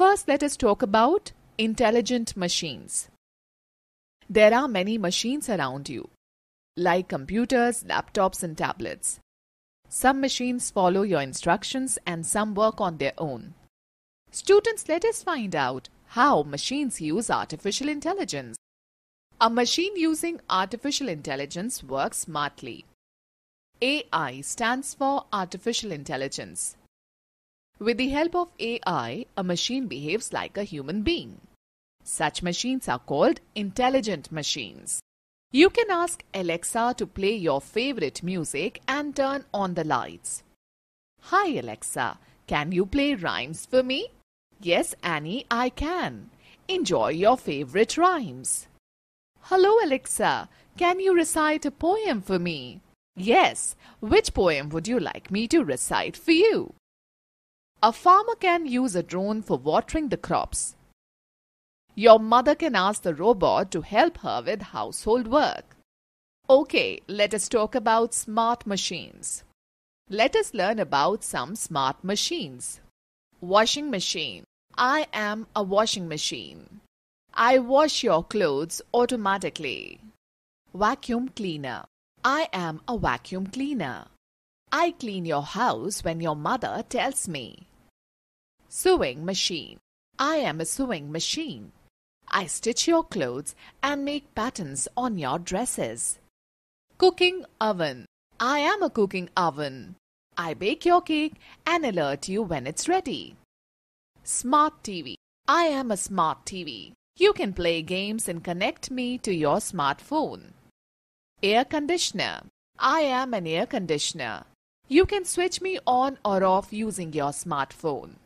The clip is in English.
First, let us talk about intelligent machines. There are many machines around you, like computers, laptops, and tablets. Some machines follow your instructions and some work on their own. Students, let us find out how machines use artificial intelligence. A machine using artificial intelligence works smartly. AI stands for artificial intelligence. With the help of AI, a machine behaves like a human being. Such machines are called intelligent machines. You can ask Alexa to play your favorite music and turn on the lights. Hi Alexa, can you play rhymes for me? Yes, Annie, I can. Enjoy your favorite rhymes. Hello Alexa, can you recite a poem for me? Yes, which poem would you like me to recite for you? A farmer can use a drone for watering the crops. Your mother can ask the robot to help her with household work. Okay, let us talk about smart machines. Let us learn about some smart machines. Washing machine. I am a washing machine. I wash your clothes automatically. Vacuum cleaner. I am a vacuum cleaner. I clean your house when your mother tells me. Sewing machine. I am a sewing machine. I stitch your clothes and make patterns on your dresses. Cooking oven. I am a cooking oven. I bake your cake and alert you when it's ready. Smart TV. I am a smart TV. You can play games and connect me to your smartphone. Air conditioner. I am an air conditioner. You can switch me on or off using your smartphone.